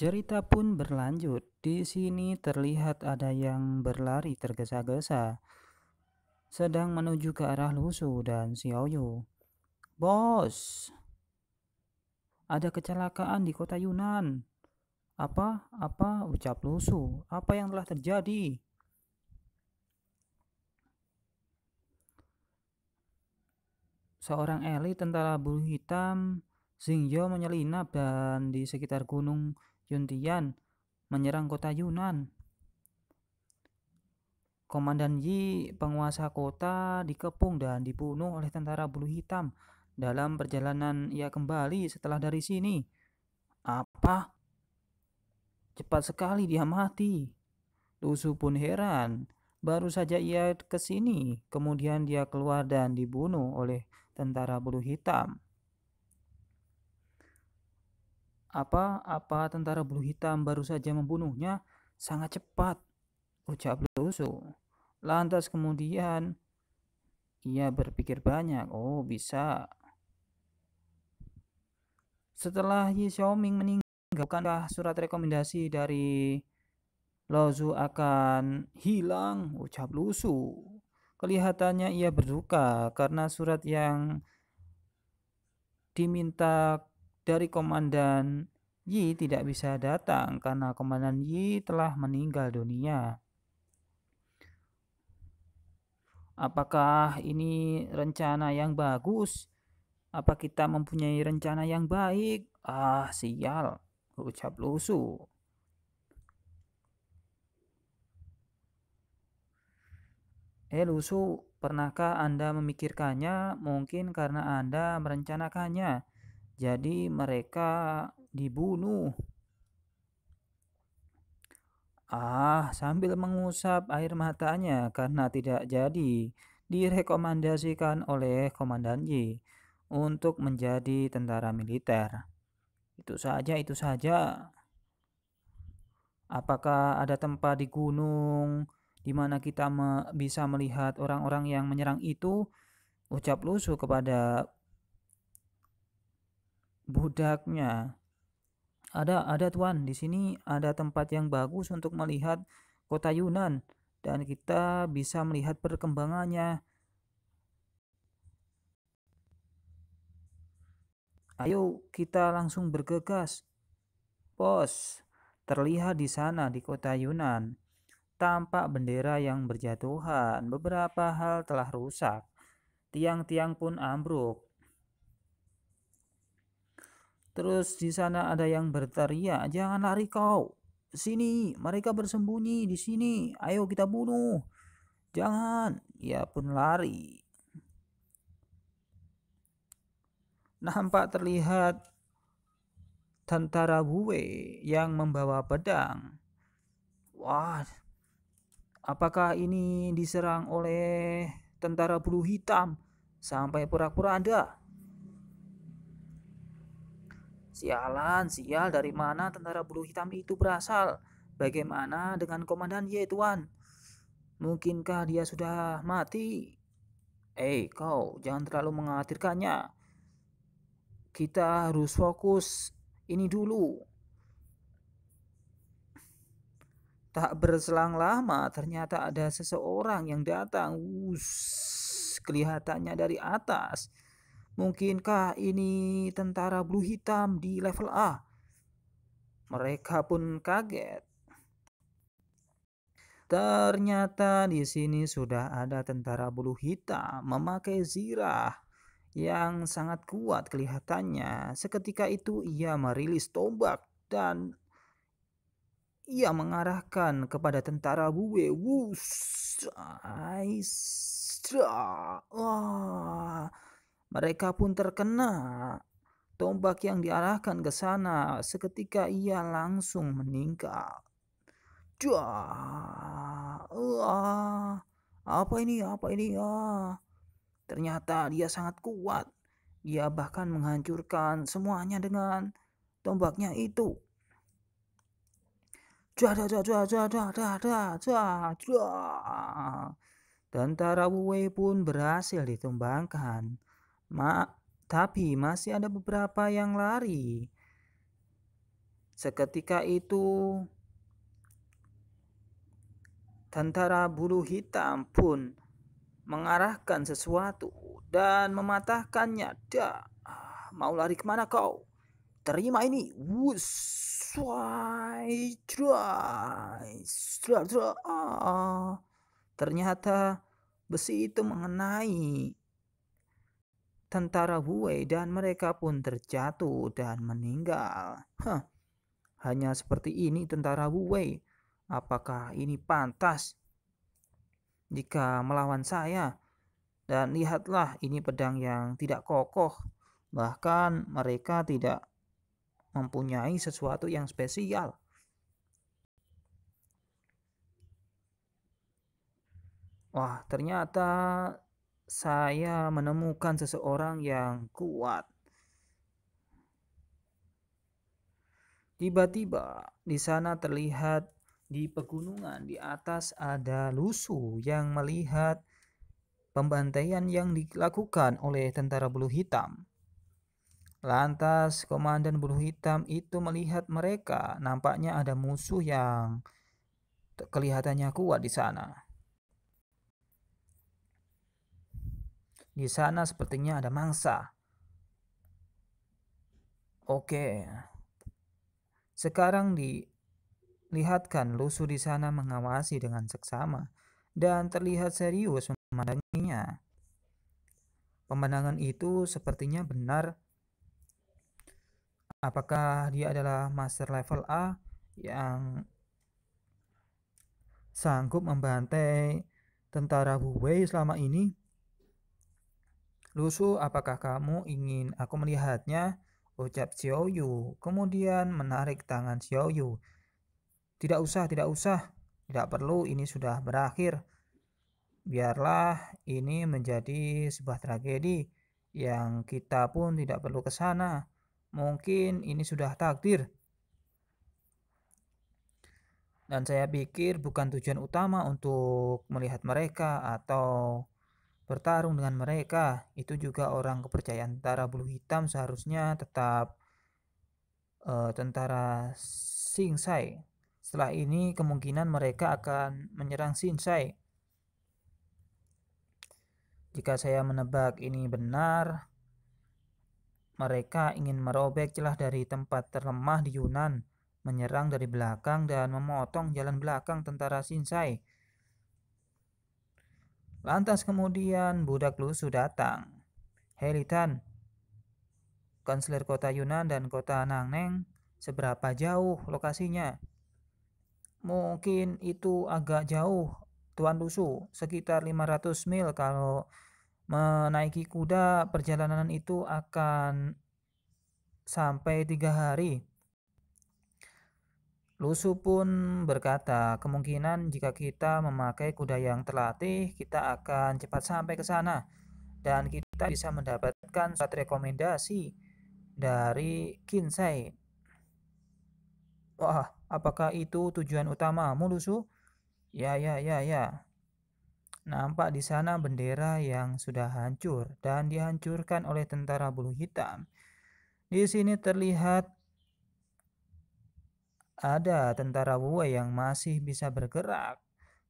Cerita pun berlanjut. Di sini terlihat ada yang berlari tergesa-gesa, sedang menuju ke arah Lusu dan Xiaoyu. Bos, ada kecelakaan di kota Yunan. Apa? Apa? Ucap Lusu. Apa yang telah terjadi? Seorang elit tentara bulu hitam, Xingyo menyelinap dan di sekitar gunung Yuntian menyerang kota Yunan. Komandan Yi, penguasa kota, dikepung dan dibunuh oleh tentara bulu hitam dalam perjalanan ia kembali setelah dari sini. Apa? Cepat sekali dia mati. Lusu pun heran. Baru saja ia ke sini, kemudian dia keluar dan dibunuh oleh tentara bulu hitam. Apa apa tentara bulu hitam baru saja membunuhnya sangat cepat, ucap Lusuh. Lantas kemudian ia berpikir banyak, oh bisa. Setelah Yi Xiaoming meninggalkanlah surat rekomendasi dari Lozu akan hilang, ucap Lusu. Kelihatannya ia berduka karena surat yang diminta dari komandan Yi tidak bisa datang karena komandan Yi telah meninggal dunia. Apakah ini rencana yang bagus? Apa kita mempunyai rencana yang baik? Ah, sial, ucap Lusu. Eh, Lusu, pernahkah Anda memikirkannya? Mungkin karena Anda merencanakannya jadi mereka dibunuh. Ah, sambil mengusap air matanya karena tidak jadi direkomendasikan oleh Komandan Y untuk menjadi tentara militer. Itu saja, itu saja. Apakah ada tempat di gunung di mana kita me bisa melihat orang-orang yang menyerang itu? Ucap lusuh kepada budaknya. Ada ada tuan, di sini ada tempat yang bagus untuk melihat kota Yunan dan kita bisa melihat perkembangannya. Ayo kita langsung bergegas. bos terlihat di sana di kota Yunan. Tampak bendera yang berjatuhan, beberapa hal telah rusak. Tiang-tiang pun ambruk. Terus di sana ada yang berteriak, "Jangan lari kau. Sini, mereka bersembunyi di sini. Ayo kita bunuh." "Jangan." Ia pun lari. Nampak terlihat tentara Buwe yang membawa pedang. Wah, apakah ini diserang oleh tentara bulu hitam sampai pura-pura ada? Sialan, sial dari mana tentara bulu hitam itu berasal? Bagaimana dengan komandan Ye Tuan? Mungkinkah dia sudah mati? Eh hey, kau jangan terlalu mengkhawatirkannya. Kita harus fokus ini dulu. Tak berselang lama ternyata ada seseorang yang datang. Us, kelihatannya dari atas. Mungkinkah ini tentara bulu hitam di level A? Mereka pun kaget. Ternyata di sini sudah ada tentara bulu hitam memakai zirah yang sangat kuat kelihatannya. Seketika itu ia merilis tombak dan ia mengarahkan kepada tentara Buwe. Wus, ah. Mereka pun terkena tombak yang diarahkan ke sana. Seketika ia langsung meninggal. Wah, apa ini? Apa ini? Uh. Ternyata dia sangat kuat. Ia bahkan menghancurkan semuanya dengan tombaknya itu. Jua, jua, jua, jua, jua, jua, jua, jua, pun berhasil ditumbangkan. Ma tapi masih ada beberapa yang lari. Seketika itu tentara bulu hitam pun mengarahkan sesuatu dan mematahkannya. Dah, mau lari kemana kau? Terima ini. Wuswai, dry, ah. Ternyata besi itu mengenai tentara Huwei dan mereka pun terjatuh dan meninggal. Hah, hanya seperti ini tentara Huwei. Apakah ini pantas? Jika melawan saya, dan lihatlah ini pedang yang tidak kokoh. Bahkan mereka tidak mempunyai sesuatu yang spesial. Wah, ternyata saya menemukan seseorang yang kuat. Tiba-tiba di sana terlihat di pegunungan di atas ada lusuh yang melihat pembantaian yang dilakukan oleh tentara bulu hitam. Lantas komandan bulu hitam itu melihat mereka, nampaknya ada musuh yang kelihatannya kuat di sana. Di sana sepertinya ada mangsa. Oke. Sekarang dilihatkan lusuh di sana mengawasi dengan seksama dan terlihat serius memandanginya. Pemandangan itu sepertinya benar. Apakah dia adalah master level A yang sanggup membantai tentara Huwei selama ini? Lusu, apakah kamu ingin aku melihatnya? Ucap Xiao Yu. kemudian menarik tangan Xiao Yu. Tidak usah, tidak usah. Tidak perlu, ini sudah berakhir. Biarlah ini menjadi sebuah tragedi yang kita pun tidak perlu ke sana. Mungkin ini sudah takdir. Dan saya pikir bukan tujuan utama untuk melihat mereka atau bertarung dengan mereka. Itu juga orang kepercayaan tentara bulu hitam seharusnya tetap uh, tentara Singsai. Setelah ini kemungkinan mereka akan menyerang Singsai. Jika saya menebak ini benar, mereka ingin merobek celah dari tempat terlemah di Yunan, menyerang dari belakang dan memotong jalan belakang tentara Sinsai. Lantas kemudian budak sudah datang. helitan konselir kota Yunan dan kota Nangneng, seberapa jauh lokasinya? Mungkin itu agak jauh, Tuan Lusu, sekitar 500 mil kalau menaiki kuda perjalanan itu akan sampai tiga hari. Lusu pun berkata, kemungkinan jika kita memakai kuda yang terlatih, kita akan cepat sampai ke sana dan kita bisa mendapatkan surat rekomendasi dari Kinsai. Wah, apakah itu tujuan utamamu, Lusu? Ya, ya, ya, ya. Nampak di sana bendera yang sudah hancur dan dihancurkan oleh tentara bulu hitam. Di sini terlihat ada tentara buah yang masih bisa bergerak.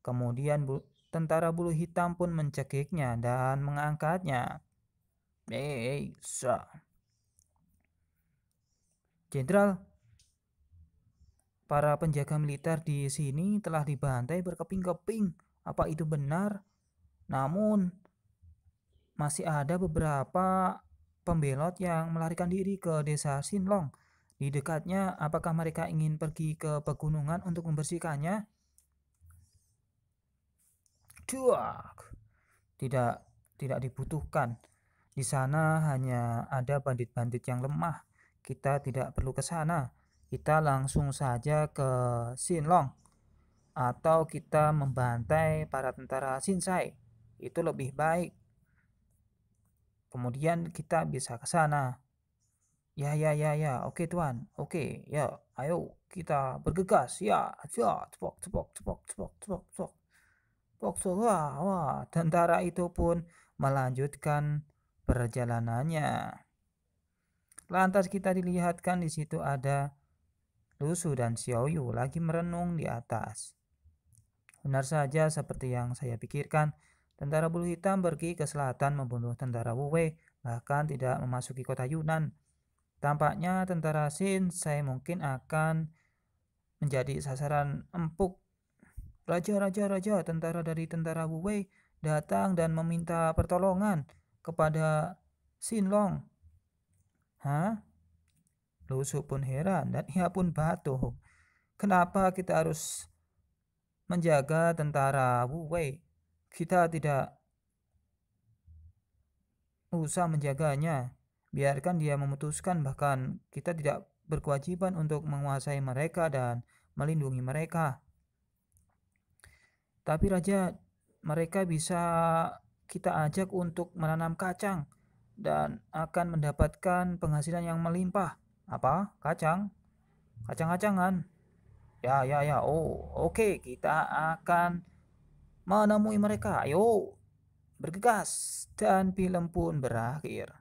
Kemudian bu tentara bulu hitam pun mencekiknya dan mengangkatnya. Hei, Jenderal, para penjaga militer di sini telah dibantai berkeping-keping. Apa itu benar? Namun, masih ada beberapa pembelot yang melarikan diri ke desa Sinlong di dekatnya, apakah mereka ingin pergi ke pegunungan untuk membersihkannya? Duak. Tidak tidak dibutuhkan. Di sana hanya ada bandit-bandit yang lemah. Kita tidak perlu ke sana. Kita langsung saja ke Sinlong atau kita membantai para tentara Sinsai. Itu lebih baik. Kemudian kita bisa ke sana. Ya, ya, ya, ya. Oke, Tuan. Oke, ya. Ayo kita bergegas. Ya, aja. Ya. Cepok, cepok, cepok, cepok, cepok, cepok. Cepok, cepok. Wah, wah. Tentara itu pun melanjutkan perjalanannya. Lantas kita dilihatkan di situ ada Lusu dan Xiaoyu lagi merenung di atas. Benar saja seperti yang saya pikirkan, tentara bulu hitam pergi ke selatan membunuh tentara Wu Wei, bahkan tidak memasuki kota Yunan. Tampaknya tentara Sin saya mungkin akan menjadi sasaran empuk. Raja, raja, raja, tentara dari tentara Wu Wei datang dan meminta pertolongan kepada Sinlong. Hah? Lusuk pun heran dan ia pun batuk. Kenapa kita harus menjaga tentara Wu Wei? Kita tidak usah menjaganya. Biarkan dia memutuskan bahkan kita tidak berkewajiban untuk menguasai mereka dan melindungi mereka. Tapi raja, mereka bisa kita ajak untuk menanam kacang dan akan mendapatkan penghasilan yang melimpah. Apa? Kacang? Kacang-kacangan? Ya, ya, ya. Oh, oke, okay. kita akan menemui mereka. Ayo, bergegas dan film pun berakhir.